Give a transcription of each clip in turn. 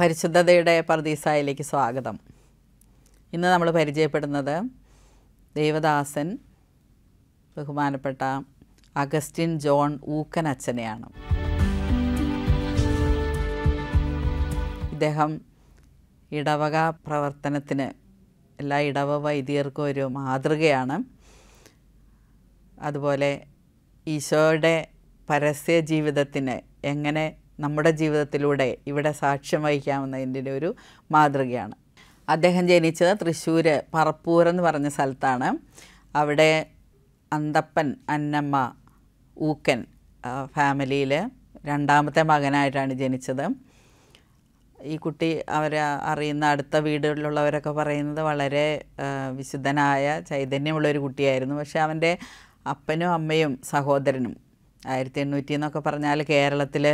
പരിശുദ്ധതയുടെ പർദീസായിലേക്ക് സ്വാഗതം ഇന്ന് നമ്മൾ പരിചയപ്പെടുന്നത് ദേവദാസൻ ബഹുമാനപ്പെട്ട അഗസ്റ്റിൻ ജോൺ ഊക്കൻ അച്ഛനെയാണ് ഇദ്ദേഹം ഇടവക പ്രവർത്തനത്തിന് എല്ലാ ഇടവ വൈദികർക്കും ഒരു മാതൃകയാണ് അതുപോലെ ഈശോയുടെ പരസ്യ ജീവിതത്തിന് എങ്ങനെ നമ്മുടെ ജീവിതത്തിലൂടെ ഇവിടെ സാക്ഷ്യം വഹിക്കാവുന്നതിൻ്റെ ഒരു മാതൃകയാണ് അദ്ദേഹം ജനിച്ചത് തൃശ്ശൂർ പറപ്പൂർ എന്ന് പറഞ്ഞ സ്ഥലത്താണ് അവിടെ അന്തപ്പൻ അന്നമ്മ ഊക്കൻ ഫാമിലിയിൽ രണ്ടാമത്തെ മകനായിട്ടാണ് ജനിച്ചത് ഈ കുട്ടി അവരെ അറിയുന്ന അടുത്ത വീടുകളിലുള്ളവരൊക്കെ പറയുന്നത് വളരെ വിശുദ്ധനായ ചൈതന്യമുള്ള ഒരു കുട്ടിയായിരുന്നു പക്ഷേ അവൻ്റെ അപ്പനും അമ്മയും സഹോദരനും ആയിരത്തി എണ്ണൂറ്റി എന്നൊക്കെ പറഞ്ഞാൽ കേരളത്തിൽ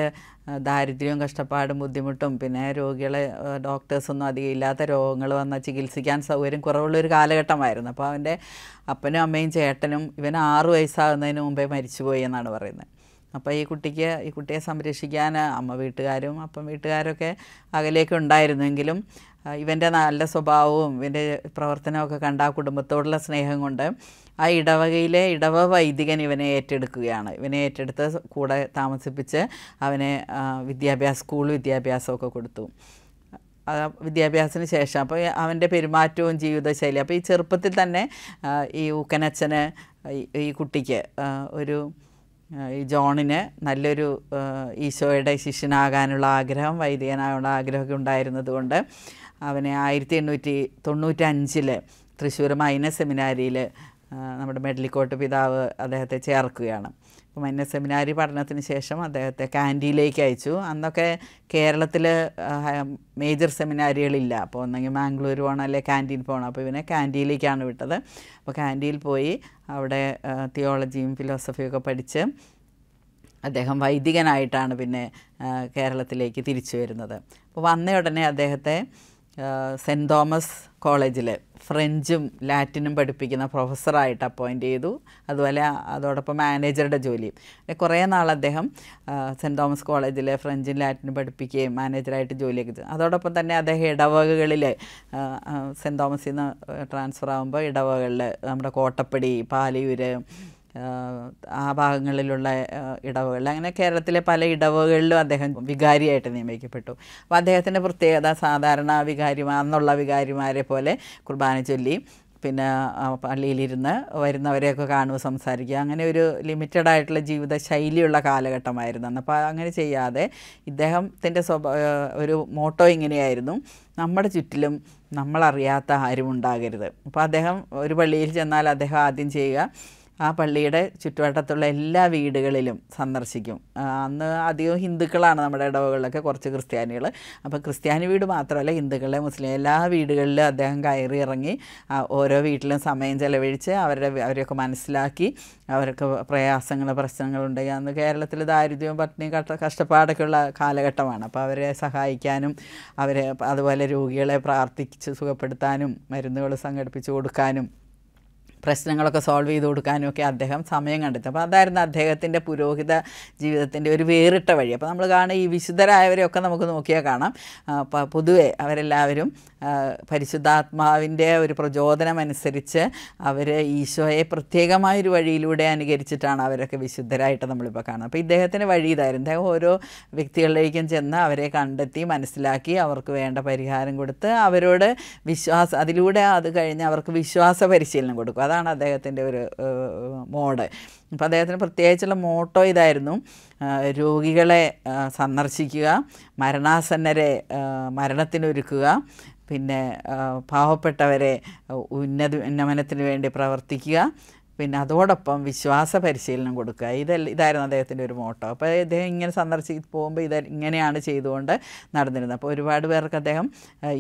ദാരിദ്ര്യവും കഷ്ടപ്പാടും ബുദ്ധിമുട്ടും പിന്നെ രോഗികളെ ഡോക്ടേഴ്സൊന്നും അധികം ഇല്ലാത്ത രോഗങ്ങൾ വന്നാൽ ചികിത്സിക്കാൻ സൗകര്യം കുറവുള്ളൊരു കാലഘട്ടമായിരുന്നു അപ്പോൾ അവൻ്റെ അപ്പനും അമ്മയും ചേട്ടനും ഇവൻ ആറ് വയസ്സാകുന്നതിന് മുമ്പേ മരിച്ചുപോയി എന്നാണ് പറയുന്നത് അപ്പോൾ ഈ കുട്ടിക്ക് ഈ കുട്ടിയെ സംരക്ഷിക്കാൻ അമ്മ വീട്ടുകാരും അപ്പം വീട്ടുകാരൊക്കെ അകലേക്ക് ഉണ്ടായിരുന്നെങ്കിലും ഇവൻ്റെ നല്ല സ്വഭാവവും ഇവൻ്റെ പ്രവർത്തനമൊക്കെ കണ്ട ആ കുടുംബത്തോടുള്ള സ്നേഹം കൊണ്ട് ആ ഇടവകയിലെ ഇടവ വൈദികൻ ഇവനെ ഏറ്റെടുക്കുകയാണ് ഇവനെ ഏറ്റെടുത്ത് കൂടെ താമസിപ്പിച്ച് അവനെ വിദ്യാഭ്യാസ സ്കൂൾ വിദ്യാഭ്യാസമൊക്കെ കൊടുത്തു വിദ്യാഭ്യാസത്തിന് ശേഷം അപ്പോൾ അവൻ്റെ പെരുമാറ്റവും ജീവിതശൈലി അപ്പോൾ ഈ ചെറുപ്പത്തിൽ തന്നെ ഈ ഊക്കനച്ഛന് ഈ കുട്ടിക്ക് ഒരു ഈ ജോണിന് നല്ലൊരു ഈശോയുടെ ശിഷ്യനാകാനുള്ള ആഗ്രഹം വൈദികനാകാനുള്ള ആഗ്രഹമൊക്കെ ഉണ്ടായിരുന്നതുകൊണ്ട് അവനെ ആയിരത്തി എണ്ണൂറ്റി തൊണ്ണൂറ്റഞ്ചിൽ തൃശ്ശൂർ മൈന സെമിനാരിയിൽ നമ്മുടെ മെഡലിക്കോട്ട് പിതാവ് അദ്ദേഹത്തെ ചേർക്കുകയാണ് അപ്പം എന്നെ സെമിനാരി പഠനത്തിന് ശേഷം അദ്ദേഹത്തെ കാൻഡിയിലേക്ക് അയച്ചു അന്നൊക്കെ കേരളത്തിൽ മേജർ സെമിനാരികളില്ല അപ്പോൾ ഒന്നെങ്കിൽ മാംഗ്ലൂർ പോകണം അല്ലെങ്കിൽ കാൻറ്റീൻ പോകണം അപ്പോൾ ഇവനെ കാൻഡിയിലേക്കാണ് വിട്ടത് അപ്പോൾ കാൻഡിയിൽ പോയി അവിടെ തിയോളജിയും ഫിലോസഫിയും ഒക്കെ പഠിച്ച് അദ്ദേഹം വൈദികനായിട്ടാണ് പിന്നെ കേരളത്തിലേക്ക് തിരിച്ചു വരുന്നത് അപ്പോൾ വന്ന ഉടനെ അദ്ദേഹത്തെ സെൻറ്റ് തോമസ് കോളേജിൽ ഫ്രഞ്ചും ലാറ്റിനും പഠിപ്പിക്കുന്ന പ്രൊഫസറായിട്ട് അപ്പോയിൻ്റ് ചെയ്തു അതുപോലെ അതോടൊപ്പം മാനേജറുടെ ജോലി പിന്നെ കുറേ നാൾ അദ്ദേഹം സെൻറ്റ് തോമസ് കോളേജിൽ ഫ്രഞ്ചും ലാറ്റിനും പഠിപ്പിക്കുകയും മാനേജറായിട്ട് ജോലിയൊക്കെ ചെയ്തു അതോടൊപ്പം തന്നെ അദ്ദേഹം ഇടവകകളിൽ സെൻറ്റ് തോമസിൽ നിന്ന് ട്രാൻസ്ഫർ ആകുമ്പോൾ ഇടവകളിൽ നമ്മുടെ കോട്ടപ്പടി പാലിയൂർ ആ ഭാഗങ്ങളിലുള്ള ഇടവകളിൽ അങ്ങനെ കേരളത്തിലെ പല ഇടവുകളിലും അദ്ദേഹം വികാരിയായിട്ട് നിയമിക്കപ്പെട്ടു അപ്പോൾ അദ്ദേഹത്തിൻ്റെ പ്രത്യേകത സാധാരണ വികാരിമാർ അന്നുള്ള വികാരിമാരെ പോലെ കുർബാന ചൊല്ലി പിന്നെ പള്ളിയിലിരുന്ന് വരുന്നവരെയൊക്കെ കാണുക സംസാരിക്കുക അങ്ങനെ ഒരു ലിമിറ്റഡ് ആയിട്ടുള്ള ജീവിത ശൈലിയുള്ള കാലഘട്ടമായിരുന്നു അന്ന് അപ്പോൾ അങ്ങനെ ചെയ്യാതെ ഇദ്ദേഹത്തിൻ്റെ സ്വഭാവ ഒരു മോട്ടോ ഇങ്ങനെയായിരുന്നു നമ്മുടെ ചുറ്റിലും നമ്മളറിയാത്ത ആരും ഉണ്ടാകരുത് അപ്പോൾ അദ്ദേഹം ഒരു പള്ളിയിൽ ചെന്നാൽ അദ്ദേഹം ആദ്യം ചെയ്യുക ആ പള്ളിയുടെ ചുറ്റുവട്ടത്തുള്ള എല്ലാ വീടുകളിലും സന്ദർശിക്കും അന്ന് അധികം ഹിന്ദുക്കളാണ് നമ്മുടെ ഇടവകളിലൊക്കെ കുറച്ച് ക്രിസ്ത്യാനികൾ അപ്പോൾ ക്രിസ്ത്യാനി വീട് മാത്രമല്ല ഹിന്ദുക്കളെ മുസ്ലിം എല്ലാ വീടുകളിലും അദ്ദേഹം കയറി ഇറങ്ങി ഓരോ വീട്ടിലും സമയം ചെലവഴിച്ച് അവരുടെ അവരെയൊക്കെ മനസ്സിലാക്കി അവർക്ക് പ്രയാസങ്ങൾ പ്രശ്നങ്ങളുണ്ടെങ്കിൽ അന്ന് കേരളത്തിൽ ദാരിദ്ര്യവും പട്ടിണി കട്ട കഷ്ടപ്പാടൊക്കെയുള്ള കാലഘട്ടമാണ് അപ്പോൾ അവരെ സഹായിക്കാനും അവരെ അതുപോലെ രോഗികളെ പ്രാർത്ഥിച്ച് സുഖപ്പെടുത്താനും മരുന്നുകൾ സംഘടിപ്പിച്ച് കൊടുക്കാനും പ്രശ്നങ്ങളൊക്കെ സോൾവ് ചെയ്ത് കൊടുക്കാനുമൊക്കെ അദ്ദേഹം സമയം കണ്ടെത്തി അപ്പോൾ അതായിരുന്നു അദ്ദേഹത്തിൻ്റെ പുരോഹിത ജീവിതത്തിൻ്റെ ഒരു വേറിട്ട വഴി അപ്പോൾ നമ്മൾ കാണുക ഈ വിശുദ്ധരായവരെയൊക്കെ നമുക്ക് നോക്കിയാൽ കാണാം പൊതുവെ അവരെല്ലാവരും പരിശുദ്ധാത്മാവിൻ്റെ ഒരു പ്രചോദനമനുസരിച്ച് അവർ ഈശോയെ പ്രത്യേകമായൊരു വഴിയിലൂടെ അനുകരിച്ചിട്ടാണ് അവരൊക്കെ വിശുദ്ധരായിട്ട് നമ്മളിപ്പോൾ കാണുന്നത് അപ്പോൾ ഇദ്ദേഹത്തിൻ്റെ വഴി ഇതായിരുന്നു അദ്ദേഹം ഓരോ വ്യക്തികളിലേക്കും ചെന്ന് അവരെ കണ്ടെത്തി മനസ്സിലാക്കി അവർക്ക് വേണ്ട പരിഹാരം കൊടുത്ത് അവരോട് വിശ്വാസ അതിലൂടെ അത് കഴിഞ്ഞ് അവർക്ക് വിശ്വാസ പരിശീലനം കൊടുക്കും അതാണ് അദ്ദേഹത്തിൻ്റെ ഒരു മോഡ് അപ്പോൾ അദ്ദേഹത്തിന് പ്രത്യേകിച്ചുള്ള മോട്ടോ ഇതായിരുന്നു രോഗികളെ സന്ദർശിക്കുക മരണാസന്നരെ മരണത്തിനൊരുക്കുക പിന്നെ പാവപ്പെട്ടവരെ ഉന്നത ഉന്നമനത്തിന് വേണ്ടി പ്രവർത്തിക്കുക പിന്നെ അതോടൊപ്പം വിശ്വാസ പരിശീലനം കൊടുക്കുക ഇതല്ല ഇതായിരുന്നു അദ്ദേഹത്തിൻ്റെ ഒരു മോട്ടോ അപ്പോൾ അദ്ദേഹം ഇങ്ങനെ സന്ദർശി പോകുമ്പോൾ ഇത് ഇങ്ങനെയാണ് ചെയ്തുകൊണ്ട് നടന്നിരുന്നത് അപ്പോൾ ഒരുപാട് പേർക്ക് അദ്ദേഹം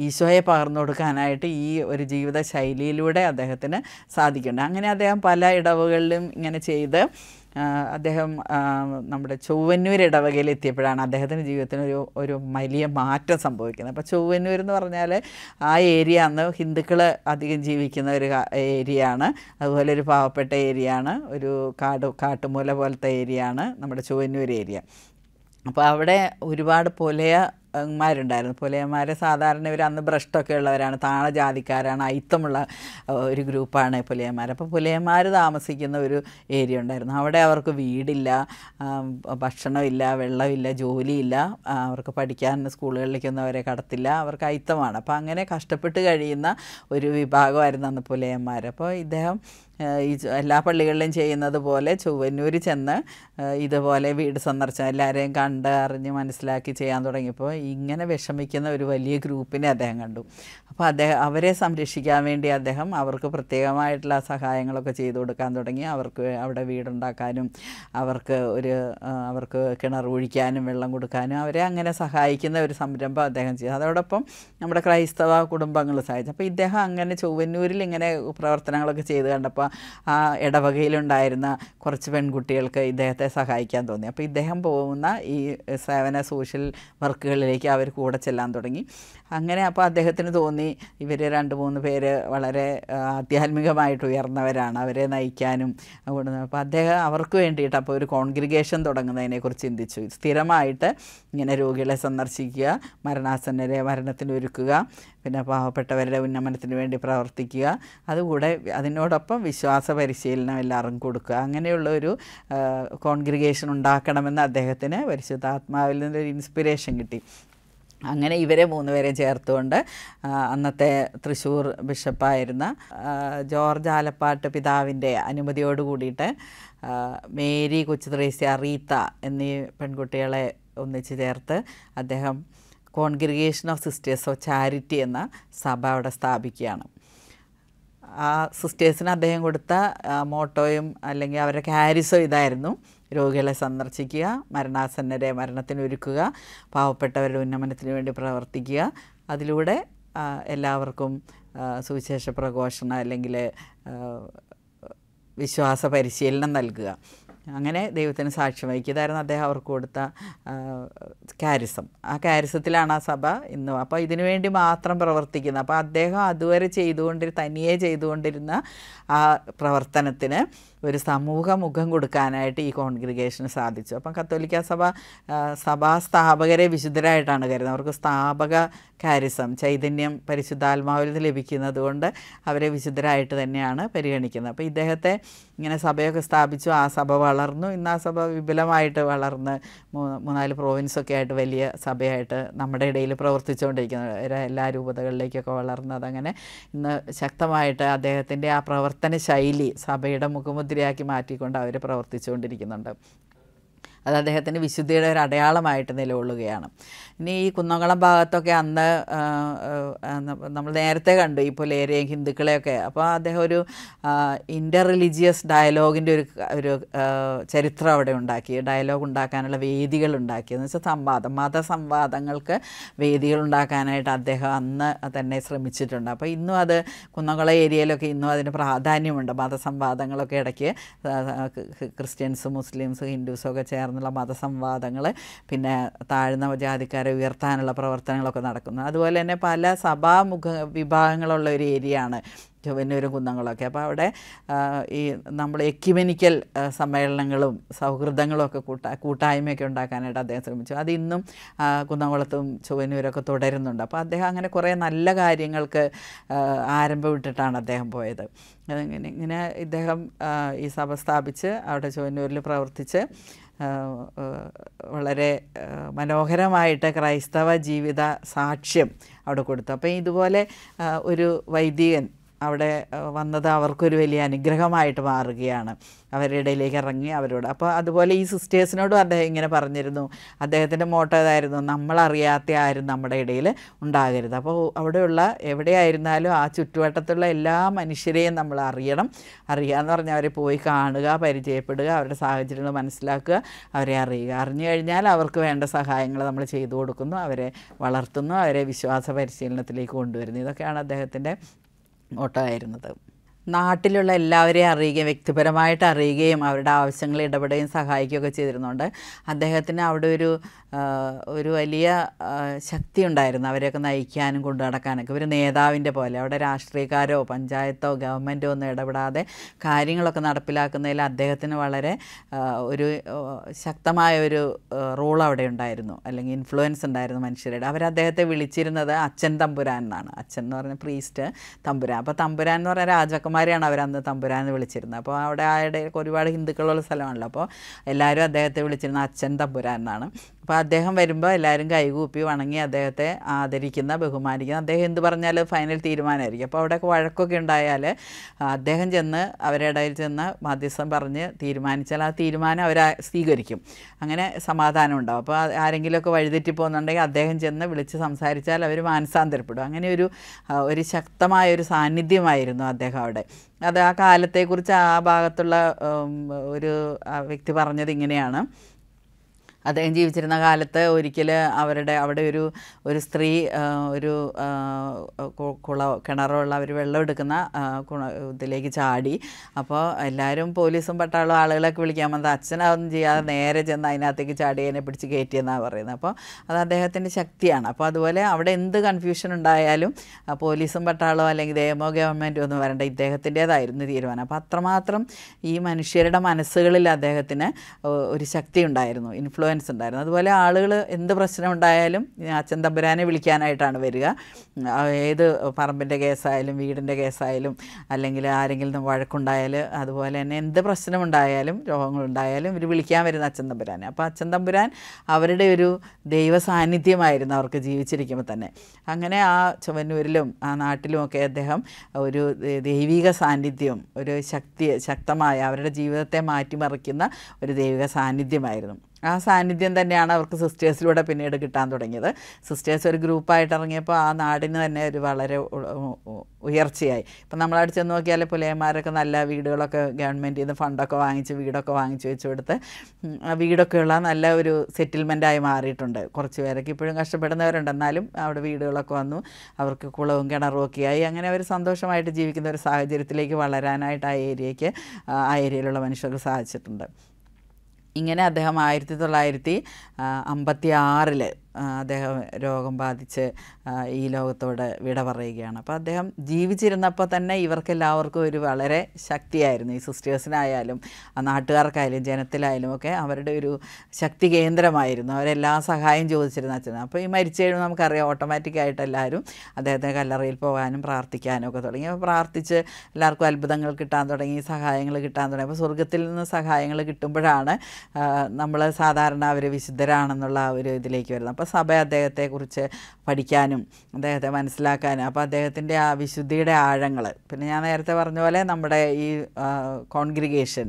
ഈശോയെ പകർന്നു കൊടുക്കാനായിട്ട് ഈ ഒരു ജീവിത ശൈലിയിലൂടെ അദ്ദേഹത്തിന് സാധിക്കുന്നുണ്ട് അങ്ങനെ അദ്ദേഹം പല ഇടവുകളിലും ഇങ്ങനെ ചെയ്ത് അദ്ദേഹം നമ്മുടെ ചൊവ്വന്നൂർ ഇടവകയിൽ എത്തിയപ്പോഴാണ് അദ്ദേഹത്തിൻ്റെ ജീവിതത്തിന് ഒരു ഒരു വലിയ മാറ്റം സംഭവിക്കുന്നത് അപ്പോൾ ചൊവ്വന്നൂർ എന്ന് പറഞ്ഞാൽ ആ ഏരിയ അന്ന് ഹിന്ദുക്കൾ അധികം ജീവിക്കുന്ന ഒരു ഏരിയ ആണ് അതുപോലെ ഒരു പാവപ്പെട്ട ഏരിയ ആണ് ഒരു കാട് കാട്ടുമൂല പോലത്തെ ഏരിയ ആണ് നമ്മുടെ ചൊവ്വന്നൂർ ഏരിയ അപ്പോൾ അവിടെ ഒരുപാട് പുലയ മാരുണ്ടായിരുന്നു പുലയന്മാർ സാധാരണ ഇവർ അന്ന് ഭ്രഷ്ടൊക്കെ ഉള്ളവരാണ് താണ ജാതിക്കാരാണ് ഐത്തമുള്ള ഒരു ഗ്രൂപ്പാണ് പുലയന്മാർ അപ്പോൾ പുലയന്മാർ താമസിക്കുന്ന ഒരു ഏരിയ ഉണ്ടായിരുന്നു അവിടെ അവർക്ക് വീടില്ല ഭക്ഷണമില്ല വെള്ളമില്ല ജോലിയില്ല അവർക്ക് പഠിക്കാൻ സ്കൂളുകളിലേക്കൊന്നും അവരെ കടത്തില്ല അവർക്ക് ഐത്തമാണ് അപ്പോൾ അങ്ങനെ കഷ്ടപ്പെട്ട് കഴിയുന്ന ഒരു വിഭാഗമായിരുന്നു അന്ന് പുലയന്മാർ അപ്പോൾ ഇദ്ദേഹം ഈ എല്ലാ പള്ളികളിലും ചെയ്യുന്നത് പോലെ ചുവന്നൂർ ചെന്ന് ഇതുപോലെ വീട് സന്ദർശനം എല്ലാവരെയും കണ്ട് അറിഞ്ഞ് മനസ്സിലാക്കി ചെയ്യാൻ തുടങ്ങിയപ്പോൾ ഇങ്ങനെ വിഷമിക്കുന്ന ഒരു വലിയ ഗ്രൂപ്പിനെ അദ്ദേഹം കണ്ടു അപ്പോൾ അദ്ദേഹം അവരെ സംരക്ഷിക്കാൻ വേണ്ടി അദ്ദേഹം അവർക്ക് പ്രത്യേകമായിട്ടുള്ള സഹായങ്ങളൊക്കെ ചെയ്തു കൊടുക്കാൻ തുടങ്ങി അവർക്ക് അവിടെ വീടുണ്ടാക്കാനും അവർക്ക് ഒരു അവർക്ക് കിണർ ഒഴിക്കാനും വെള്ളം കൊടുക്കാനും അവരെ അങ്ങനെ സഹായിക്കുന്ന ഒരു സംരംഭം അദ്ദേഹം ചെയ്തു അതോടൊപ്പം നമ്മുടെ ക്രൈസ്തവ കുടുംബങ്ങൾ സഹായിച്ചു അപ്പോൾ ഇദ്ദേഹം അങ്ങനെ ചൊവ്വന്നൂരിൽ ഇങ്ങനെ പ്രവർത്തനങ്ങളൊക്കെ ചെയ്ത് കണ്ടപ്പോൾ അപ്പോൾ ആ ഇടവകയിലുണ്ടായിരുന്ന കുറച്ച് പെൺകുട്ടികൾക്ക് ഇദ്ദേഹത്തെ സഹായിക്കാൻ തോന്നി അപ്പോൾ ഇദ്ദേഹം പോകുന്ന ഈ സേവന സോഷ്യൽ വർക്കുകളിലേക്ക് അവർ കൂടെ ചെല്ലാൻ തുടങ്ങി അങ്ങനെ അപ്പോൾ അദ്ദേഹത്തിന് തോന്നി ഇവർ രണ്ട് മൂന്ന് പേര് വളരെ ആധ്യാത്മികമായിട്ട് ഉയർന്നവരാണ് അവരെ നയിക്കാനും അപ്പോൾ അദ്ദേഹം അവർക്ക് വേണ്ടിയിട്ട് അപ്പോൾ ഒരു കോൺഗ്രിഗേഷൻ തുടങ്ങുന്നതിനെക്കുറിച്ച് ചിന്തിച്ചു സ്ഥിരമായിട്ട് ഇങ്ങനെ രോഗികളെ സന്ദർശിക്കുക മരണാസന്നരെ മരണത്തിന് ഒരുക്കുക പിന്നെ പാവപ്പെട്ടവരുടെ ഉന്നമനത്തിന് വേണ്ടി പ്രവർത്തിക്കുക അതുകൂടെ അതിനോടൊപ്പം വിശ്വാസ പരിശീലനം എല്ലാവർക്കും കൊടുക്കുക അങ്ങനെയുള്ള ഒരു കോൺഗ്രിഗേഷൻ ഉണ്ടാക്കണമെന്ന് അദ്ദേഹത്തിന് പരിശുദ്ധാത്മാവിൽ നിന്നൊരു ഇൻസ്പിറേഷൻ കിട്ടി അങ്ങനെ ഇവരെ മൂന്നുപേരെ ചേർത്തുകൊണ്ട് അന്നത്തെ തൃശ്ശൂർ ബിഷപ്പായിരുന്ന ജോർജ് ആലപ്പാട്ട് പിതാവിൻ്റെ അനുമതിയോട് കൂടിയിട്ട് മേരി കൊച്ചു ത്രേസ്യ റീത്ത എന്നീ പെൺകുട്ടികളെ ഒന്നിച്ച് ചേർത്ത് അദ്ദേഹം congregation of sisters of charity എന്ന സഭ അവിടെ സ്ഥാപിക്കുകയാണ് ആ സിസ്റ്റേഴ്സിന് അദ്ദേഹം കൊടുത്ത മോട്ടോയും അല്ലെങ്കിൽ അവരുടെ ഹാരിസോ ഇതായിരുന്നു രോഗികളെ സന്ദർശിക്കുക മരണാസന്നരെ മരണത്തിനൊരുക്കുക പാവപ്പെട്ടവരുടെ ഉന്നമനത്തിന് വേണ്ടി പ്രവർത്തിക്കുക അതിലൂടെ എല്ലാവർക്കും സുവിശേഷ പ്രഘോഷണം അല്ലെങ്കിൽ വിശ്വാസ പരിശീലനം നൽകുക അങ്ങനെ ദൈവത്തിന് സാക്ഷ്യം വഹിക്കും ഇതായിരുന്നു അദ്ദേഹം അവർക്ക് കൊടുത്ത കാരിസം ആ കാരിസത്തിലാണ് ആ സഭ ഇന്നും അപ്പോൾ ഇതിനു വേണ്ടി മാത്രം പ്രവർത്തിക്കുന്നത് അപ്പോൾ അദ്ദേഹം അതുവരെ ചെയ്തുകൊണ്ടിരുന്ന തനിയെ ചെയ്തുകൊണ്ടിരുന്ന ആ പ്രവർത്തനത്തിന് ഒരു സമൂഹ മുഖം കൊടുക്കാനായിട്ട് ഈ കോൺഗ്രിഗേഷന് സാധിച്ചു അപ്പം കത്തോലിക്ക സഭ സഭാ സ്ഥാപകരെ വിശുദ്ധരായിട്ടാണ് കരുതുന്നത് അവർക്ക് സ്ഥാപക കാരിസം ചൈതന്യം പരിശുദ്ധാത്മാവിൽ നിന്ന് ലഭിക്കുന്നത് കൊണ്ട് അവരെ വിശുദ്ധരായിട്ട് തന്നെയാണ് പരിഗണിക്കുന്നത് അപ്പോൾ ഇദ്ദേഹത്തെ ഇങ്ങനെ സഭയൊക്കെ സ്ഥാപിച്ചു ആ സഭ വളർന്നു ഇന്ന് ആ സഭ വിപുലമായിട്ട് വളർന്ന് മൂന്നാല് പ്രോവിൻസൊക്കെ ആയിട്ട് വലിയ സഭയായിട്ട് നമ്മുടെ ഇടയിൽ പ്രവർത്തിച്ചുകൊണ്ടിരിക്കുന്നത് എല്ലാ രൂപതകളിലേക്കൊക്കെ വളർന്നത് അങ്ങനെ ഇന്ന് ശക്തമായിട്ട് അദ്ദേഹത്തിൻ്റെ ആ പ്രവർത്തന ശൈലി സഭയുടെ മുഖമുദ്ര ആശുപത്രിയാക്കി മാറ്റിക്കൊണ്ട് അവർ പ്രവർത്തിച്ചുകൊണ്ടിരിക്കുന്നുണ്ട് അത് അദ്ദേഹത്തിൻ്റെ വിശുദ്ധിയുടെ ഒരു അടയാളമായിട്ട് നിലകൊള്ളുകയാണ് ഇനി ഈ കുന്നംകുളം ഭാഗത്തൊക്കെ അന്ന് നമ്മൾ നേരത്തെ കണ്ടു ഈ പുലേരെയും ഹിന്ദുക്കളെയൊക്കെ അപ്പോൾ അദ്ദേഹം ഒരു ഇൻ്റർ റിലീജിയസ് ഡയലോഗിൻ്റെ ഒരു ഒരു ചരിത്രം അവിടെ ഉണ്ടാക്കി ഡയലോഗ് ഉണ്ടാക്കാനുള്ള വേദികൾ ഉണ്ടാക്കി എന്ന് വെച്ചാൽ സംവാദം മതസംവാദങ്ങൾക്ക് വേദികൾ ഉണ്ടാക്കാനായിട്ട് അദ്ദേഹം അന്ന് തന്നെ ശ്രമിച്ചിട്ടുണ്ട് അപ്പോൾ ഇന്നും അത് കുന്നംകുളം ഏരിയയിലൊക്കെ ഇന്നും അതിന് പ്രാധാന്യമുണ്ട് മതസംവാദങ്ങളൊക്കെ ഇടയ്ക്ക് ക്രിസ്ത്യൻസ് മുസ്ലിംസ് ഹിന്ദുസും ഒക്കെ ചേർന്ന് ചേർന്നുള്ള മതസംവാദങ്ങൾ പിന്നെ താഴ്ന്ന ജാതിക്കാരെ ഉയർത്താനുള്ള പ്രവർത്തനങ്ങളൊക്കെ നടക്കുന്നു അതുപോലെ തന്നെ പല സഭാമുഖ വിഭാഗങ്ങളുള്ള ഒരു ഏരിയയാണ് ചൊവ്വന്നൂരും കുന്നങ്ങളൊക്കെ അപ്പോൾ അവിടെ ഈ നമ്മൾ എക്യുമെനിക്കൽ സമ്മേളനങ്ങളും സൗഹൃദങ്ങളും ഒക്കെ കൂട്ടാ കൂട്ടായ്മയൊക്കെ ഉണ്ടാക്കാനായിട്ട് അദ്ദേഹം ശ്രമിച്ചു അത് ഇന്നും കുന്നംകുളത്തും ചൊവ്വന്നൂരൊക്കെ തുടരുന്നുണ്ട് അപ്പോൾ അദ്ദേഹം അങ്ങനെ കുറേ നല്ല കാര്യങ്ങൾക്ക് ആരംഭം വിട്ടിട്ടാണ് അദ്ദേഹം പോയത് ഇങ്ങനെ ഇങ്ങനെ ഇദ്ദേഹം ഈ സഭ സ്ഥാപിച്ച് അവിടെ ചൊവ്വന്നൂരിൽ പ്രവർത്തിച്ച് വളരെ മനോഹരമായിട്ട് ക്രൈസ്തവ ജീവിത സാക്ഷ്യം അവിടെ കൊടുത്തു അപ്പോൾ ഇതുപോലെ ഒരു വൈദികൻ അവിടെ വന്നത് അവർക്കൊരു വലിയ അനുഗ്രഹമായിട്ട് മാറുകയാണ് അവരുടെ ഇടയിലേക്ക് ഇറങ്ങി അവരോട് അപ്പോൾ അതുപോലെ ഈ സിസ്റ്റേഴ്സിനോടും അദ്ദേഹം ഇങ്ങനെ പറഞ്ഞിരുന്നു അദ്ദേഹത്തിൻ്റെ മോട്ടോ ഇതായിരുന്നു നമ്മളറിയാത്ത ആരും നമ്മുടെ ഇടയിൽ ഉണ്ടാകരുത് അപ്പോൾ അവിടെയുള്ള എവിടെയായിരുന്നാലും ആ ചുറ്റുവട്ടത്തുള്ള എല്ലാ മനുഷ്യരെയും നമ്മൾ അറിയണം എന്ന് പറഞ്ഞാൽ അവരെ പോയി കാണുക പരിചയപ്പെടുക അവരുടെ സാഹചര്യങ്ങൾ മനസ്സിലാക്കുക അവരെ അറിയുക അറിഞ്ഞു കഴിഞ്ഞാൽ അവർക്ക് വേണ്ട സഹായങ്ങൾ നമ്മൾ ചെയ്തു കൊടുക്കുന്നു അവരെ വളർത്തുന്നു അവരെ വിശ്വാസ പരിശീലനത്തിലേക്ക് കൊണ്ടുവരുന്നു ഇതൊക്കെയാണ് അദ്ദേഹത്തിൻ്റെ ഓട്ടമായിരുന്നത് നാട്ടിലുള്ള എല്ലാവരെയും അറിയുകയും വ്യക്തിപരമായിട്ട് അറിയുകയും അവരുടെ ആവശ്യങ്ങൾ ഇടപെടുകയും സഹായിക്കുകയൊക്കെ ചെയ്തിരുന്നുണ്ട് അദ്ദേഹത്തിന് അവിടെ ഒരു ഒരു വലിയ ശക്തി ഉണ്ടായിരുന്നു അവരെയൊക്കെ നയിക്കാനും കൊണ്ടു നടക്കാനൊക്കെ ഒരു നേതാവിൻ്റെ പോലെ അവിടെ രാഷ്ട്രീയക്കാരോ പഞ്ചായത്തോ ഗവൺമെൻറ്റോ ഒന്നും ഇടപെടാതെ കാര്യങ്ങളൊക്കെ നടപ്പിലാക്കുന്നതിൽ അദ്ദേഹത്തിന് വളരെ ഒരു ശക്തമായ ഒരു റോൾ അവിടെ ഉണ്ടായിരുന്നു അല്ലെങ്കിൽ ഇൻഫ്ലുവൻസ് ഉണ്ടായിരുന്നു മനുഷ്യരുടെ അവർ അദ്ദേഹത്തെ വിളിച്ചിരുന്നത് അച്ഛൻ തമ്പുരാൻ എന്നാണ് അച്ഛൻ എന്ന് പറഞ്ഞ പ്രീസ്റ്റ് തമ്പുരാൻ അപ്പോൾ തമ്പുരാൻ എന്ന് പറഞ്ഞ അവർ അവരന്ന് തമ്പുരാൻ എന്ന് വിളിച്ചിരുന്നത് അപ്പോൾ അവിടെ ആയിടയിൽ ഒരുപാട് ഹിന്ദുക്കളുള്ള സ്ഥലമാണല്ലോ അപ്പോൾ എല്ലാവരും അദ്ദേഹത്തെ വിളിച്ചിരുന്ന അച്ഛൻ തമ്പുരാൻ എന്നാണ് അപ്പോൾ അദ്ദേഹം വരുമ്പോൾ എല്ലാവരും കൈകൂപ്പി വണങ്ങി അദ്ദേഹത്തെ ആദരിക്കുന്ന ബഹുമാനിക്കുന്ന അദ്ദേഹം എന്ത് പറഞ്ഞാൽ ഫൈനൽ തീരുമാനമായിരിക്കും അപ്പോൾ അവിടെയൊക്കെ വഴക്കൊക്കെ ഉണ്ടായാൽ അദ്ദേഹം ചെന്ന് അവരുടെ ഇടയിൽ ചെന്ന് മധ്യസ്ഥം പറഞ്ഞ് തീരുമാനിച്ചാൽ ആ തീരുമാനം അവർ സ്വീകരിക്കും അങ്ങനെ സമാധാനം ഉണ്ടാവും അപ്പോൾ ആരെങ്കിലുമൊക്കെ വഴിതെറ്റി പോകുന്നുണ്ടെങ്കിൽ അദ്ദേഹം ചെന്ന് വിളിച്ച് സംസാരിച്ചാൽ അവർ മാനസാന്തരപ്പെടും അങ്ങനെ ഒരു ഒരു ശക്തമായ ഒരു സാന്നിധ്യമായിരുന്നു അദ്ദേഹം അവിടെ അത് ആ കാലത്തെക്കുറിച്ച് ആ ഭാഗത്തുള്ള ഒരു വ്യക്തി പറഞ്ഞത് ഇങ്ങനെയാണ് അദ്ദേഹം ജീവിച്ചിരുന്ന കാലത്ത് ഒരിക്കൽ അവരുടെ അവിടെ ഒരു ഒരു സ്ത്രീ ഒരു കുള കിണറുള്ള അവർ വെള്ളം എടുക്കുന്ന ഇതിലേക്ക് ചാടി അപ്പോൾ എല്ലാവരും പോലീസും പട്ടാളും ആളുകളൊക്കെ വിളിക്കാൻ വന്നത് അച്ഛനൊന്നും ചെയ്യാതെ നേരെ ചെന്ന് അതിനകത്തേക്ക് ചാടി അതിനെ പിടിച്ച് കയറ്റിയെന്നാണ് പറയുന്നത് അപ്പോൾ അത് അദ്ദേഹത്തിൻ്റെ ശക്തിയാണ് അപ്പോൾ അതുപോലെ അവിടെ എന്ത് കൺഫ്യൂഷൻ ഉണ്ടായാലും പോലീസും പട്ടാളോ അല്ലെങ്കിൽ ദേമോ ഗവൺമെൻറ്റോ ഒന്നും വരേണ്ട ഇദ്ദേഹത്തിൻ്റേതായിരുന്നു തീരുമാനം അപ്പോൾ അത്രമാത്രം ഈ മനുഷ്യരുടെ മനസ്സുകളിൽ അദ്ദേഹത്തിന് ഒരു ശക്തി ഉണ്ടായിരുന്നു ഇൻഫ്ലുവൻസ് ഇൻഫ്ലുവൻസ് ഉണ്ടായിരുന്നു അതുപോലെ ആളുകൾ എന്ത് പ്രശ്നം ഉണ്ടായാലും അച്ഛൻ തമ്പുരാനെ വിളിക്കാനായിട്ടാണ് വരിക ഏത് പറമ്പിൻ്റെ കേസായാലും വീടിൻ്റെ കേസായാലും അല്ലെങ്കിൽ ആരെങ്കിലും വഴക്കുണ്ടായാൽ അതുപോലെ തന്നെ എന്ത് പ്രശ്നമുണ്ടായാലും രോഗങ്ങളുണ്ടായാലും ഇവർ വിളിക്കാൻ വരുന്ന അച്ഛൻ തമ്പുരാനെ അപ്പോൾ അച്ഛൻ തമ്പുരാൻ അവരുടെ ഒരു ദൈവ സാന്നിധ്യമായിരുന്നു അവർക്ക് ജീവിച്ചിരിക്കുമ്പോൾ തന്നെ അങ്ങനെ ആ ചുവന്നൂരിലും ആ നാട്ടിലുമൊക്കെ അദ്ദേഹം ഒരു ദൈവിക സാന്നിധ്യം ഒരു ശക്തി ശക്തമായ അവരുടെ ജീവിതത്തെ മാറ്റിമറിക്കുന്ന ഒരു ദൈവിക സാന്നിധ്യമായിരുന്നു ആ സാന്നിധ്യം തന്നെയാണ് അവർക്ക് സിസ്റ്റേഴ്സിലൂടെ പിന്നീട് കിട്ടാൻ തുടങ്ങിയത് സിസ്റ്റേഴ്സ് ഒരു ഗ്രൂപ്പായിട്ട് ഇറങ്ങിയപ്പോൾ ആ നാടിന് തന്നെ ഒരു വളരെ ഉയർച്ചയായി ഇപ്പം നമ്മളവിടെ ചെന്ന് നോക്കിയാൽ പുലയന്മാരൊക്കെ നല്ല വീടുകളൊക്കെ ഗവൺമെൻറ്റിൽ നിന്ന് ഫണ്ടൊക്കെ വാങ്ങിച്ച് വീടൊക്കെ വാങ്ങിച്ച് വെച്ച് കൊടുത്ത് വീടൊക്കെയുള്ള നല്ല ഒരു സെറ്റിൽമെൻറ്റായി മാറിയിട്ടുണ്ട് കുറച്ച് പേരൊക്കെ ഇപ്പോഴും കഷ്ടപ്പെടുന്നവരുണ്ട് എന്നാലും അവിടെ വീടുകളൊക്കെ വന്നു അവർക്ക് കുളവും കിണറും ഒക്കെ ആയി അങ്ങനെ അവർ സന്തോഷമായിട്ട് ജീവിക്കുന്ന ഒരു സാഹചര്യത്തിലേക്ക് വളരാനായിട്ട് ആ ഏരിയയ്ക്ക് ആ ഏരിയയിലുള്ള മനുഷ്യർക്ക് സാധിച്ചിട്ടുണ്ട് ഇങ്ങനെ അദ്ദേഹം ആയിരത്തി തൊള്ളായിരത്തി അമ്പത്തി ആറിൽ അദ്ദേഹം രോഗം ബാധിച്ച് ഈ ലോകത്തോട് വിട പറയുകയാണ് അപ്പോൾ അദ്ദേഹം ജീവിച്ചിരുന്നപ്പോൾ തന്നെ ഇവർക്കെല്ലാവർക്കും ഒരു വളരെ ശക്തിയായിരുന്നു ഈ സിസ്റ്റേഴ്സിനായാലും നാട്ടുകാർക്കായാലും ജനത്തിലായാലും ഒക്കെ അവരുടെ ഒരു ശക്തി കേന്ദ്രമായിരുന്നു അവരെല്ലാ സഹായം ചോദിച്ചിരുന്ന അച്ഛൻ അപ്പോൾ ഈ മരിച്ചു കഴിയുമ്പോൾ നമുക്കറിയാം ഓട്ടോമാറ്റിക്കായിട്ട് എല്ലാവരും അദ്ദേഹത്തെ കല്ലറയിൽ പോകാനും പ്രാർത്ഥിക്കാനും ഒക്കെ തുടങ്ങി അപ്പോൾ പ്രാർത്ഥിച്ച് എല്ലാവർക്കും അത്ഭുതങ്ങൾ കിട്ടാൻ തുടങ്ങി സഹായങ്ങൾ കിട്ടാൻ തുടങ്ങി അപ്പോൾ സ്വർഗത്തിൽ നിന്ന് സഹായങ്ങൾ കിട്ടുമ്പോഴാണ് നമ്മൾ സാധാരണ അവർ വിശുദ്ധരാണെന്നുള്ള ആ ഒരു ഇതിലേക്ക് വരുന്നത് അപ്പോൾ സഭ അദ്ദേഹത്തെക്കുറിച്ച് പഠിക്കാനും അദ്ദേഹത്തെ മനസ്സിലാക്കാനും അപ്പോൾ അദ്ദേഹത്തിൻ്റെ ആ വിശുദ്ധിയുടെ ആഴങ്ങൾ പിന്നെ ഞാൻ നേരത്തെ പറഞ്ഞ പോലെ നമ്മുടെ ഈ congregation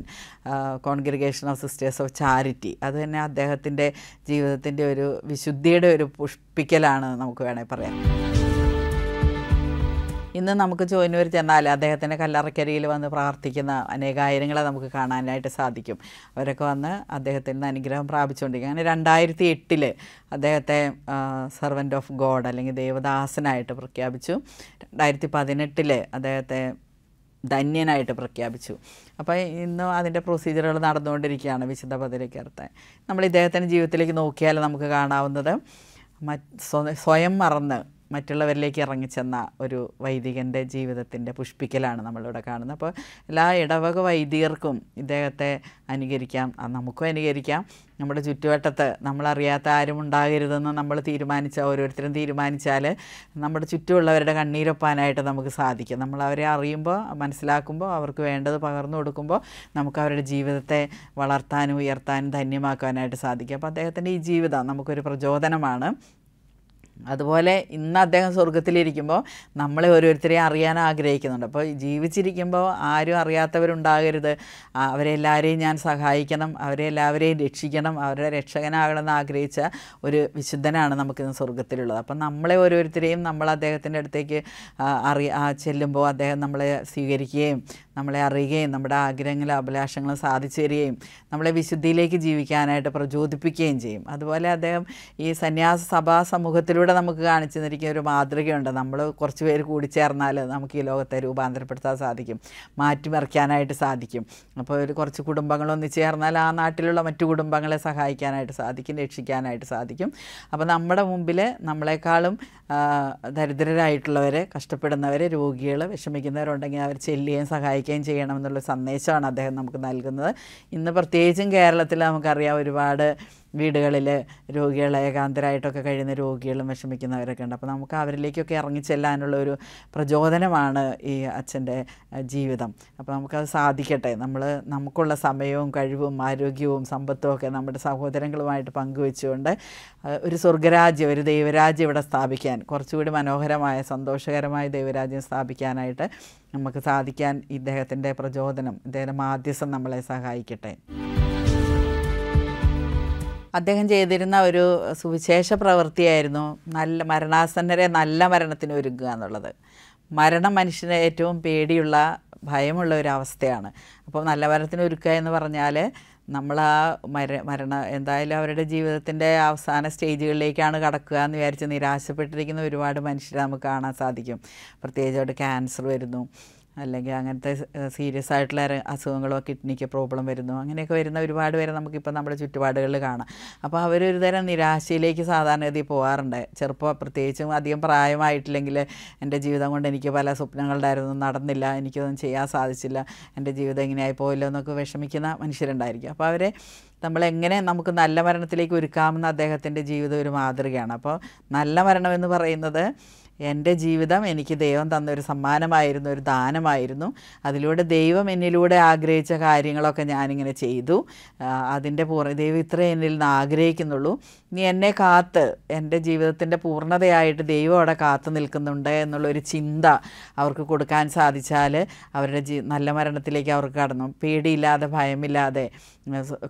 congregation of sisters of charity അത് തന്നെ അദ്ദേഹത്തിൻ്റെ ജീവിതത്തിൻ്റെ ഒരു വിശുദ്ധിയുടെ ഒരു പുഷ്പിക്കലാണ് നമുക്ക് വേണമെങ്കിൽ പറയാം ഇന്ന് നമുക്ക് ചോന്നൂർ ചെന്നാൽ അദ്ദേഹത്തിൻ്റെ കല്ലറക്കരിയിൽ വന്ന് പ്രാർത്ഥിക്കുന്ന അനേകായിരങ്ങളെ നമുക്ക് കാണാനായിട്ട് സാധിക്കും അവരൊക്കെ വന്ന് അദ്ദേഹത്തിന് അനുഗ്രഹം പ്രാപിച്ചുകൊണ്ടിരിക്കുക അങ്ങനെ രണ്ടായിരത്തി എട്ടിൽ അദ്ദേഹത്തെ സർവൻ്റ് ഓഫ് ഗോഡ് അല്ലെങ്കിൽ ദേവദാസനായിട്ട് പ്രഖ്യാപിച്ചു രണ്ടായിരത്തി പതിനെട്ടിൽ അദ്ദേഹത്തെ ധന്യനായിട്ട് പ്രഖ്യാപിച്ചു അപ്പോൾ ഇന്നും അതിൻ്റെ പ്രൊസീജിയറുകൾ നടന്നുകൊണ്ടിരിക്കുകയാണ് വിശുദ്ധ പതിരക്കരത്തെ നമ്മൾ ഇദ്ദേഹത്തിൻ്റെ ജീവിതത്തിലേക്ക് നോക്കിയാൽ നമുക്ക് കാണാവുന്നത് സ്വയം മറന്ന് മറ്റുള്ളവരിലേക്ക് ഇറങ്ങിച്ചെന്ന ഒരു വൈദികൻ്റെ ജീവിതത്തിൻ്റെ പുഷ്പിക്കലാണ് നമ്മളിവിടെ കാണുന്നത് അപ്പോൾ എല്ലാ ഇടവക വൈദികർക്കും ഇദ്ദേഹത്തെ അനുകരിക്കാം നമുക്കും അനുകരിക്കാം നമ്മുടെ ചുറ്റുവട്ടത്ത് നമ്മളറിയാത്ത ആരും ഉണ്ടാകരുതെന്ന് നമ്മൾ തീരുമാനിച്ച ഓരോരുത്തരും തീരുമാനിച്ചാൽ നമ്മുടെ ചുറ്റുമുള്ളവരുടെ കണ്ണീരൊപ്പാനായിട്ട് നമുക്ക് സാധിക്കും നമ്മൾ അവരെ അറിയുമ്പോൾ മനസ്സിലാക്കുമ്പോൾ അവർക്ക് വേണ്ടത് പകർന്നു കൊടുക്കുമ്പോൾ നമുക്ക് അവരുടെ ജീവിതത്തെ വളർത്താനും ഉയർത്താനും ധന്യമാക്കാനായിട്ട് സാധിക്കും അപ്പോൾ അദ്ദേഹത്തിൻ്റെ ഈ ജീവിതം നമുക്കൊരു പ്രചോദനമാണ് അതുപോലെ ഇന്ന് അദ്ദേഹം സ്വർഗത്തിലിരിക്കുമ്പോൾ നമ്മളെ ഓരോരുത്തരെയും അറിയാൻ ആഗ്രഹിക്കുന്നുണ്ട് അപ്പോൾ ജീവിച്ചിരിക്കുമ്പോൾ ആരും അറിയാത്തവരുണ്ടാകരുത് അവരെല്ലാവരെയും ഞാൻ സഹായിക്കണം അവരെ എല്ലാവരെയും രക്ഷിക്കണം അവരുടെ രക്ഷകനാകണമെന്ന് ആഗ്രഹിച്ച ഒരു വിശുദ്ധനാണ് നമുക്കിന്ന് സ്വർഗത്തിലുള്ളത് അപ്പം നമ്മളെ ഓരോരുത്തരെയും നമ്മൾ അദ്ദേഹത്തിൻ്റെ അടുത്തേക്ക് അറിയ ചെല്ലുമ്പോൾ അദ്ദേഹം നമ്മളെ സ്വീകരിക്കുകയും നമ്മളെ അറിയുകയും നമ്മുടെ ആഗ്രഹങ്ങളും അഭിലാഷങ്ങളും സാധിച്ചു തരികയും നമ്മളെ വിശുദ്ധിയിലേക്ക് ജീവിക്കാനായിട്ട് പ്രചോദിപ്പിക്കുകയും ചെയ്യും അതുപോലെ അദ്ദേഹം ഈ സന്യാസ സഭാ സമൂഹത്തിലൂടെ നമുക്ക് കാണിച്ചു തന്നിരിക്കുന്ന ഒരു മാതൃകയുണ്ട് നമ്മൾ കുറച്ച് പേര് കൂടി ചേർന്നാൽ നമുക്ക് ഈ ലോകത്തെ രൂപാന്തരപ്പെടുത്താൻ സാധിക്കും മാറ്റിമറിക്കാനായിട്ട് സാധിക്കും അപ്പോൾ ഒരു കുറച്ച് കുടുംബങ്ങളൊന്നു ചേർന്നാൽ ആ നാട്ടിലുള്ള മറ്റു കുടുംബങ്ങളെ സഹായിക്കാനായിട്ട് സാധിക്കും രക്ഷിക്കാനായിട്ട് സാധിക്കും അപ്പോൾ നമ്മുടെ മുമ്പിൽ നമ്മളെക്കാളും ദരിദ്രരായിട്ടുള്ളവർ കഷ്ടപ്പെടുന്നവർ രോഗികൾ വിഷമിക്കുന്നവരുണ്ടെങ്കിൽ അവർ ചെല്ലിയും സഹായിക്കും സഹായിക്കുകയും ചെയ്യണമെന്നുള്ള സന്ദേശമാണ് അദ്ദേഹം നമുക്ക് നൽകുന്നത് ഇന്ന് പ്രത്യേകിച്ചും കേരളത്തിൽ നമുക്കറിയാം ഒരുപാട് വീടുകളിൽ രോഗികൾ ഏകാന്തരായിട്ടൊക്കെ കഴിയുന്ന രോഗികളും വിഷമിക്കുന്നവരൊക്കെ ഉണ്ട് അപ്പോൾ നമുക്ക് അവരിലേക്കൊക്കെ ഇറങ്ങിച്ചെല്ലാനുള്ള ഒരു പ്രചോദനമാണ് ഈ അച്ഛൻ്റെ ജീവിതം അപ്പോൾ നമുക്കത് സാധിക്കട്ടെ നമ്മൾ നമുക്കുള്ള സമയവും കഴിവും ആരോഗ്യവും സമ്പത്തും ഒക്കെ നമ്മുടെ സഹോദരങ്ങളുമായിട്ട് പങ്കുവെച്ചുകൊണ്ട് ഒരു സ്വർഗരാജ്യം ഒരു ദൈവരാജ്യം ഇവിടെ സ്ഥാപിക്കാൻ കുറച്ചുകൂടി മനോഹരമായ സന്തോഷകരമായ ദൈവരാജ്യം സ്ഥാപിക്കാനായിട്ട് നമുക്ക് സാധിക്കാൻ ഇദ്ദേഹത്തിൻ്റെ പ്രചോദനം ഇദ്ദേഹം മാധ്യസ്ഥം നമ്മളെ സഹായിക്കട്ടെ അദ്ദേഹം ചെയ്തിരുന്ന ഒരു സുവിശേഷ പ്രവൃത്തിയായിരുന്നു നല്ല മരണാസന്നരെ നല്ല മരണത്തിന് ഒരുക്കുക എന്നുള്ളത് മരണം മനുഷ്യന് ഏറ്റവും പേടിയുള്ള ഭയമുള്ള ഒരു അവസ്ഥയാണ് അപ്പോൾ നല്ല മരണത്തിന് ഒരുക്കുക എന്ന് പറഞ്ഞാൽ നമ്മൾ ആ മര മരണ എന്തായാലും അവരുടെ ജീവിതത്തിൻ്റെ അവസാന സ്റ്റേജുകളിലേക്കാണ് കടക്കുക എന്ന് വിചാരിച്ച് നിരാശപ്പെട്ടിരിക്കുന്ന ഒരുപാട് മനുഷ്യരെ നമുക്ക് കാണാൻ സാധിക്കും പ്രത്യേകിച്ച് അവിടെ ക്യാൻസർ വരുന്നു അല്ലെങ്കിൽ അങ്ങനത്തെ സീരിയസ് ആയിട്ടുള്ള അസുഖങ്ങളോ കിഡ്നിക്ക് പ്രോബ്ലം വരുന്നു അങ്ങനെയൊക്കെ വരുന്ന ഒരുപാട് പേരെ നമുക്കിപ്പോൾ നമ്മുടെ ചുറ്റുപാടുകളിൽ കാണാം അപ്പോൾ അവരൊരു തരം നിരാശയിലേക്ക് സാധാരണഗതിയിൽ പോകാറുണ്ട് ചെറുപ്പം പ്രത്യേകിച്ചും അധികം പ്രായമായിട്ടില്ലെങ്കിൽ എൻ്റെ ജീവിതം കൊണ്ട് എനിക്ക് പല സ്വപ്നങ്ങളുണ്ടായിരുന്നു നടന്നില്ല എനിക്കൊന്നും ചെയ്യാൻ സാധിച്ചില്ല എൻ്റെ ജീവിതം എങ്ങനെയായി പോയില്ലോ എന്നൊക്കെ വിഷമിക്കുന്ന മനുഷ്യരുണ്ടായിരിക്കും അപ്പോൾ അവരെ നമ്മളെങ്ങനെ നമുക്ക് നല്ല മരണത്തിലേക്ക് ഒരുക്കാമെന്ന് അദ്ദേഹത്തിൻ്റെ ജീവിതം ഒരു മാതൃകയാണ് അപ്പോൾ നല്ല മരണമെന്ന് പറയുന്നത് എൻ്റെ ജീവിതം എനിക്ക് ദൈവം തന്ന ഒരു സമ്മാനമായിരുന്നു ഒരു ദാനമായിരുന്നു അതിലൂടെ ദൈവം എന്നിലൂടെ ആഗ്രഹിച്ച കാര്യങ്ങളൊക്കെ ഞാനിങ്ങനെ ചെയ്തു അതിൻ്റെ പൂർ ദൈവം ഇത്രയും എന്നിൽ നിന്ന് ആഗ്രഹിക്കുന്നുള്ളൂ നീ എന്നെ കാത്ത് എൻ്റെ ജീവിതത്തിൻ്റെ പൂർണ്ണതയായിട്ട് ദൈവം അവിടെ കാത്തു നിൽക്കുന്നുണ്ട് എന്നുള്ളൊരു ചിന്ത അവർക്ക് കൊടുക്കാൻ സാധിച്ചാൽ അവരുടെ ജീ നല്ല മരണത്തിലേക്ക് അവർക്ക് കടന്നു പേടിയില്ലാതെ ഭയമില്ലാതെ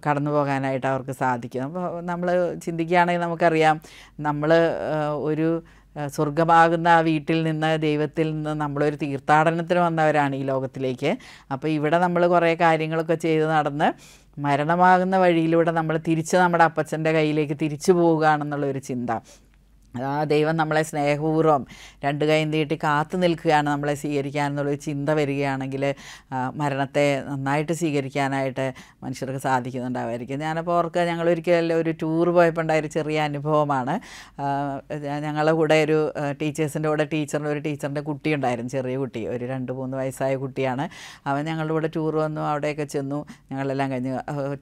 കടന്നു പോകാനായിട്ട് അവർക്ക് സാധിക്കും അപ്പോൾ നമ്മൾ ചിന്തിക്കുകയാണെങ്കിൽ നമുക്കറിയാം നമ്മൾ ഒരു സ്വർഗമാകുന്ന ആ വീട്ടിൽ നിന്ന് ദൈവത്തിൽ നിന്ന് നമ്മളൊരു തീർത്ഥാടനത്തിന് വന്നവരാണ് ഈ ലോകത്തിലേക്ക് അപ്പോൾ ഇവിടെ നമ്മൾ കുറേ കാര്യങ്ങളൊക്കെ ചെയ്ത് നടന്ന് മരണമാകുന്ന വഴിയിലൂടെ നമ്മൾ തിരിച്ച് നമ്മുടെ അപ്പച്ചൻ്റെ കയ്യിലേക്ക് തിരിച്ചു പോവുകയാണെന്നുള്ളൊരു ചിന്ത ആ ദൈവം നമ്മളെ സ്നേഹപൂർവ്വം രണ്ട് കൈ നീട്ടി കാത്തു നിൽക്കുകയാണ് നമ്മളെ സ്വീകരിക്കാൻ എന്നുള്ളൊരു ചിന്ത വരികയാണെങ്കിൽ മരണത്തെ നന്നായിട്ട് സ്വീകരിക്കാനായിട്ട് മനുഷ്യർക്ക് സാധിക്കുന്നുണ്ടാവുമായിരിക്കും ഞാനപ്പോൾ ഓർക്കുക ഞങ്ങൾ ഒരിക്കൽ ഒരു ടൂർ പോയപ്പോൾ ഉണ്ടായ ഒരു ചെറിയ അനുഭവമാണ് ഞങ്ങളുടെ കൂടെ ഒരു ടീച്ചേഴ്സിൻ്റെ കൂടെ ടീച്ചറിൻ്റെ ഒരു ടീച്ചറിൻ്റെ കുട്ടി ഉണ്ടായിരുന്നു ചെറിയ കുട്ടി ഒരു രണ്ട് മൂന്ന് വയസ്സായ കുട്ടിയാണ് അവൻ ഞങ്ങളുടെ കൂടെ ടൂർ വന്നു അവിടെയൊക്കെ ചെന്നു ഞങ്ങളെല്ലാം കഴിഞ്ഞ്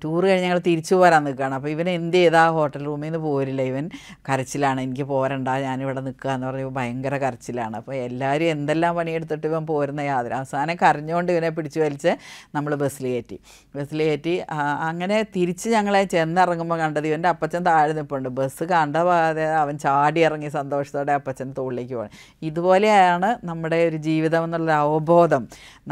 ടൂർ കഴിഞ്ഞ് ഞങ്ങൾ തിരിച്ചു പോരാൻ നിൽക്കുകയാണ് അപ്പോൾ ഇവൻ എന്ത് ചെയ്താൽ ഹോട്ടൽ റൂമിൽ നിന്ന് പോരില്ല ഇവൻ കരച്ചിലാണ് എനിക്ക് പോ പോരണ്ട ഞാനിവിടെ നിൽക്കുക എന്ന് പറയുമ്പോൾ ഭയങ്കര കരച്ചിലാണ് അപ്പോൾ എല്ലാവരും എന്തെല്ലാം പണിയെടുത്തിട്ട് ഇവൻ പോരുന്ന യാതൊരു അവസാനം കരഞ്ഞുകൊണ്ട് ഇവനെ പിടിച്ചു വലിച്ച് നമ്മൾ ബസ്സിൽ കയറ്റി ബസ്സിൽ കയറ്റി അങ്ങനെ തിരിച്ച് ഞങ്ങളെ ചെന്നിറങ്ങുമ്പോൾ കണ്ടത് ഇവൻ്റെ അപ്പച്ചൻ താഴെ നിൽപ്പുണ്ട് ബസ് കണ്ട അവൻ ചാടി ഇറങ്ങി സന്തോഷത്തോടെ അപ്പച്ചൻ തോളിലേക്ക് പോകണം ഇതുപോലെയാണ് നമ്മുടെ ഒരു ജീവിതം എന്നുള്ള അവബോധം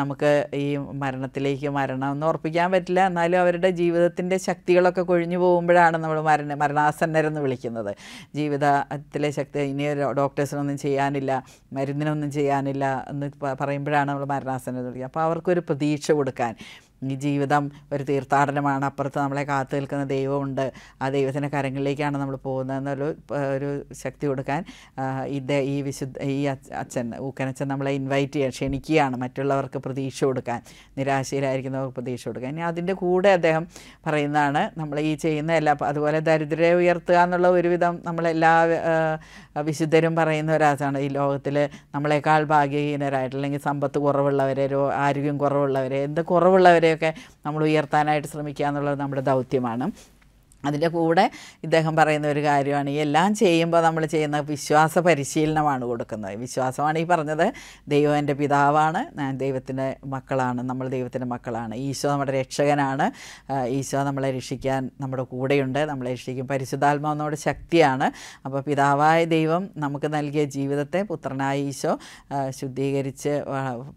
നമുക്ക് ഈ മരണത്തിലേക്ക് മരണം എന്ന് ഉറപ്പിക്കാൻ പറ്റില്ല എന്നാലും അവരുടെ ജീവിതത്തിൻ്റെ ശക്തികളൊക്കെ കൊഴിഞ്ഞു പോകുമ്പോഴാണ് നമ്മൾ മരണ മരണാസന്നരെന്ന് വിളിക്കുന്നത് ജീവിതത്തിൽ ശരീരത്തിലെ ശക്തി ഇനി ഡോക്ടേഴ്സിനൊന്നും ചെയ്യാനില്ല മരുന്നിനൊന്നും ചെയ്യാനില്ല എന്ന് പറയുമ്പോഴാണ് നമ്മൾ മരണാസനം വിളിക്കുക അപ്പോൾ അവർക്കൊരു പ്രതീക്ഷ കൊടുക്കാൻ ഈ ജീവിതം ഒരു തീർത്ഥാടനമാണ് അപ്പുറത്ത് നമ്മളെ കാത്തു നിൽക്കുന്ന ദൈവമുണ്ട് ആ ദൈവത്തിൻ്റെ കരങ്ങളിലേക്കാണ് നമ്മൾ പോകുന്നതെന്നൊരു ഒരു ശക്തി കൊടുക്കാൻ ഇത് ഈ വിശുദ്ധ ഈ അച്ഛൻ ഊക്കനച്ഛൻ നമ്മളെ ഇൻവൈറ്റ് ചെയ്യാൻ ക്ഷണിക്കുകയാണ് മറ്റുള്ളവർക്ക് പ്രതീക്ഷ കൊടുക്കാൻ നിരാശയിലായിരിക്കുന്നവർക്ക് പ്രതീക്ഷ കൊടുക്കാൻ ഇനി അതിൻ്റെ കൂടെ അദ്ദേഹം പറയുന്നതാണ് നമ്മൾ ഈ ചെയ്യുന്ന എല്ലാ അതുപോലെ ദരിദ്രരെ ഉയർത്തുക എന്നുള്ള ഒരുവിധം നമ്മളെല്ലാ വിശുദ്ധരും പറയുന്ന ഒരാളാണ് ഈ ലോകത്തിൽ നമ്മളെക്കാൾ ഭാഗ്യഹീനരായിട്ട് അല്ലെങ്കിൽ സമ്പത്ത് കുറവുള്ളവരെ ആരോഗ്യം കുറവുള്ളവരെ എന്ത് കുറവുള്ളവരെ അവരെയൊക്കെ നമ്മൾ ഉയർത്താനായിട്ട് ശ്രമിക്കുക എന്നുള്ളത് നമ്മുടെ ദൗത്യമാണ് അതിൻ്റെ കൂടെ ഇദ്ദേഹം പറയുന്ന ഒരു കാര്യമാണ് എല്ലാം ചെയ്യുമ്പോൾ നമ്മൾ ചെയ്യുന്ന വിശ്വാസ പരിശീലനമാണ് കൊടുക്കുന്നത് വിശ്വാസമാണ് ഈ പറഞ്ഞത് ദൈവം എൻ്റെ പിതാവാണ് ഞാൻ ദൈവത്തിൻ്റെ മക്കളാണ് നമ്മൾ ദൈവത്തിൻ്റെ മക്കളാണ് ഈശോ നമ്മുടെ രക്ഷകനാണ് ഈശോ നമ്മളെ രക്ഷിക്കാൻ നമ്മുടെ കൂടെയുണ്ട് നമ്മളെ രക്ഷിക്കും പരിശുദ്ധാത്മാവ് നമ്മുടെ ശക്തിയാണ് അപ്പോൾ പിതാവായ ദൈവം നമുക്ക് നൽകിയ ജീവിതത്തെ പുത്രനായ ഈശോ ശുദ്ധീകരിച്ച്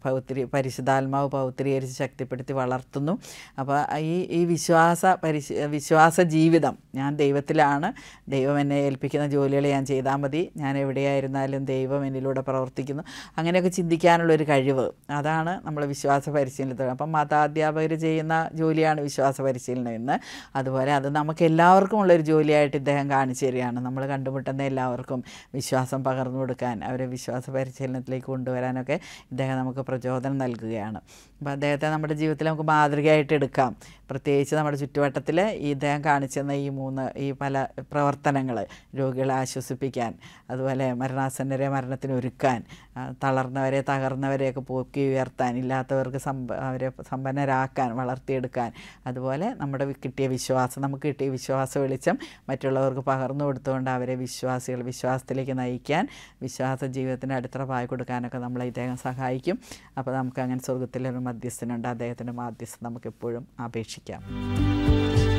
പൗത്രി പരിശുദ്ധാത്മാവ് പൗത്രീകരിച്ച് ശക്തിപ്പെടുത്തി വളർത്തുന്നു അപ്പോൾ ഈ ഈ വിശ്വാസ പരിശ വിശ്വാസ ജീവി ജീവിതം ഞാൻ ദൈവത്തിലാണ് ദൈവം എന്നെ ഏൽപ്പിക്കുന്ന ജോലികൾ ഞാൻ ചെയ്താൽ മതി ഞാൻ എവിടെയായിരുന്നാലും ദൈവം എന്നിലൂടെ പ്രവർത്തിക്കുന്നു അങ്ങനെയൊക്കെ ചിന്തിക്കാനുള്ളൊരു കഴിവ് അതാണ് നമ്മൾ വിശ്വാസ പരിശീലനത്തിൽ അപ്പം മതാധ്യാപകർ ചെയ്യുന്ന ജോലിയാണ് വിശ്വാസ പരിശീലനം എന്ന് അതുപോലെ അത് നമുക്ക് എല്ലാവർക്കും ഉള്ളൊരു ജോലിയായിട്ട് ഇദ്ദേഹം കാണിച്ചു തരികയാണ് നമ്മൾ കണ്ടുമുട്ടുന്ന എല്ലാവർക്കും വിശ്വാസം പകർന്നു കൊടുക്കാൻ അവരെ വിശ്വാസ പരിശീലനത്തിലേക്ക് കൊണ്ടുവരാനൊക്കെ ഇദ്ദേഹം നമുക്ക് പ്രചോദനം നൽകുകയാണ് അപ്പോൾ അദ്ദേഹത്തെ നമ്മുടെ ജീവിതത്തിൽ നമുക്ക് മാതൃകയായിട്ട് എടുക്കാം പ്രത്യേകിച്ച് നമ്മുടെ ചുറ്റുവട്ടത്തിൽ ഇദ്ദേഹം കാണിച്ച നടക്കുന്ന ഈ മൂന്ന് ഈ പല പ്രവർത്തനങ്ങൾ രോഗികളെ ആശ്വസിപ്പിക്കാൻ അതുപോലെ മരണാസന്നരെ മരണത്തിന് ഒരുക്കാൻ തളർന്നവരെ തകർന്നവരെയൊക്കെ പോക്കി ഉയർത്താൻ ഇല്ലാത്തവർക്ക് സമ്പ അവരെ സമ്പന്നരാക്കാൻ വളർത്തിയെടുക്കാൻ അതുപോലെ നമ്മുടെ കിട്ടിയ വിശ്വാസം നമുക്ക് കിട്ടിയ വിശ്വാസ വെളിച്ചം മറ്റുള്ളവർക്ക് പകർന്നു കൊടുത്തുകൊണ്ട് അവരെ വിശ്വാസികൾ വിശ്വാസത്തിലേക്ക് നയിക്കാൻ വിശ്വാസ അടിത്തറ പായ കൊടുക്കാനൊക്കെ നമ്മളെ ഇദ്ദേഹം സഹായിക്കും അപ്പോൾ നമുക്ക് അങ്ങനെ സ്വർഗത്തിലൊരു മധ്യസ്ഥനുണ്ട് അദ്ദേഹത്തിൻ്റെ മാധ്യസ്ഥം നമുക്കെപ്പോഴും അപേക്ഷിക്കാം